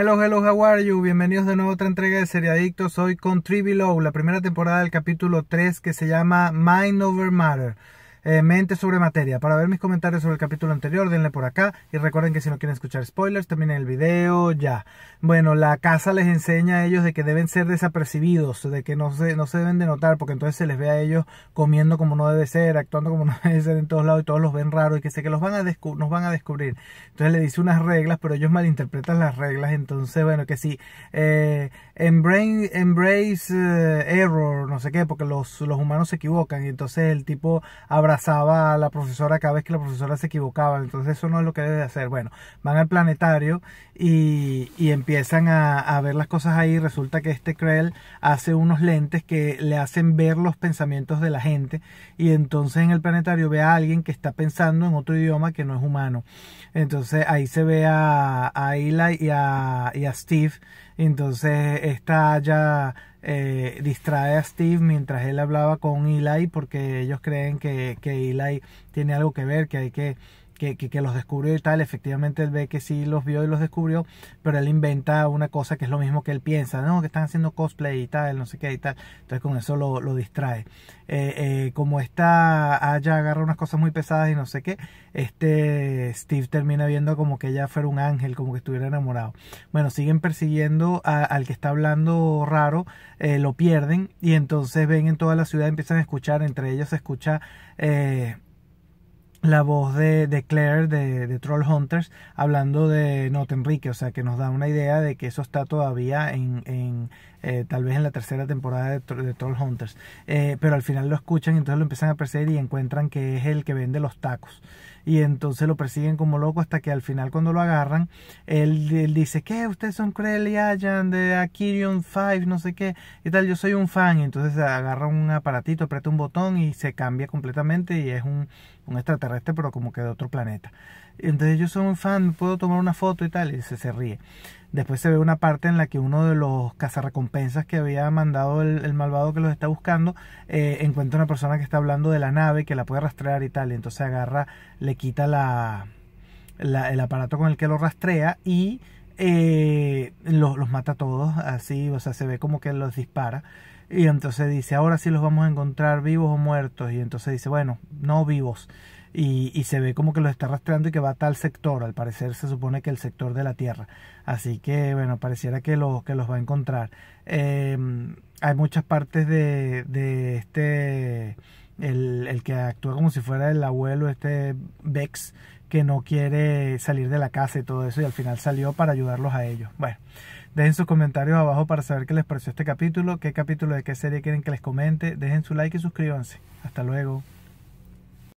Hello, hello, how are you? Bienvenidos de nuevo a otra entrega de Seriadictos. Hoy con Below, la primera temporada del capítulo 3 que se llama Mind Over Matter. Eh, mente sobre Materia. Para ver mis comentarios sobre el capítulo anterior, denle por acá. Y recuerden que si no quieren escuchar spoilers, también el video ya. Bueno, la casa les enseña a ellos de que deben ser desapercibidos, de que no se, no se deben de notar, porque entonces se les ve a ellos comiendo como no debe ser, actuando como no debe ser en todos lados y todos los ven raros y que sé que los van a nos van a descubrir. Entonces le dice unas reglas, pero ellos malinterpretan las reglas. Entonces, bueno, que sí, eh, embrace, embrace eh, error, no sé qué, porque los, los humanos se equivocan. Y entonces el tipo abraza pasaba a la profesora cada vez que la profesora se equivocaba, entonces eso no es lo que debe de hacer. Bueno, van al planetario y, empiezan a, ver las cosas ahí. Resulta que este Krell hace unos lentes que le hacen ver los pensamientos de la gente y entonces en el planetario ve a alguien que está pensando en otro idioma que no es humano. Entonces ahí se ve a, a y a, y a Steve. Entonces está ya eh, distrae a Steve mientras él hablaba con Eli porque ellos creen que, que Eli tiene algo que ver, que hay que que, los descubrió y tal, efectivamente él ve que sí los vio y los descubrió, pero él inventa una cosa que es lo mismo que él piensa, no, que están haciendo cosplay y tal, no sé qué y tal, entonces con eso lo, distrae. Eh, eh, como esta Aya agarra unas cosas muy pesadas y no sé qué, este Steve termina viendo como que ella fuera un ángel, como que estuviera enamorado. Bueno, siguen persiguiendo al que está hablando raro, eh, lo pierden y entonces ven en toda la ciudad, empiezan a escuchar, entre ellos se escucha la voz de, de Claire de, de, Troll Hunters hablando de Notenrique, Enrique, o sea que nos da una idea de que eso está todavía en, eh, tal vez en la tercera temporada de, de Troll Hunters, eh, pero al final lo escuchan y entonces lo empiezan a perseguir y encuentran que es el que vende los tacos y entonces lo persiguen como loco hasta que al final cuando lo agarran, él, dice, ¿qué? Ustedes son Crowley de Akirion 5, no sé qué, y tal, yo soy un fan, entonces agarra un aparatito, aprieta un botón y se cambia completamente y es un, un extraterrestre pero como que de otro planeta. Entonces yo soy un fan, puedo tomar una foto y tal, y se, se ríe. Después se ve una parte en la que uno de los cazarrecompensas que había mandado el, malvado que los está buscando eh, encuentra una persona que está hablando de la nave, que la puede rastrear y tal. Y entonces agarra, le quita la, el aparato con el que lo rastrea y eh, los, los mata a todos, así, o sea, se ve como que los dispara. Y entonces dice, ahora sí los vamos a encontrar vivos o muertos. Y entonces dice, bueno, no vivos y, y, se ve como que lo está rastreando y que va a tal sector. Al parecer se supone que el sector de la Tierra. Así que bueno, pareciera que, que los va a encontrar. Em, hay muchas partes de, de este, el, el, que actúa como si fuera el abuelo, este Bex, que no quiere salir de la casa y todo eso y al final salió para ayudarlos a ellos. Bueno. Dejen sus comentarios abajo para saber qué les pareció este capítulo, qué capítulo de qué serie quieren que les comente. Dejen su like y suscríbanse. Hasta luego.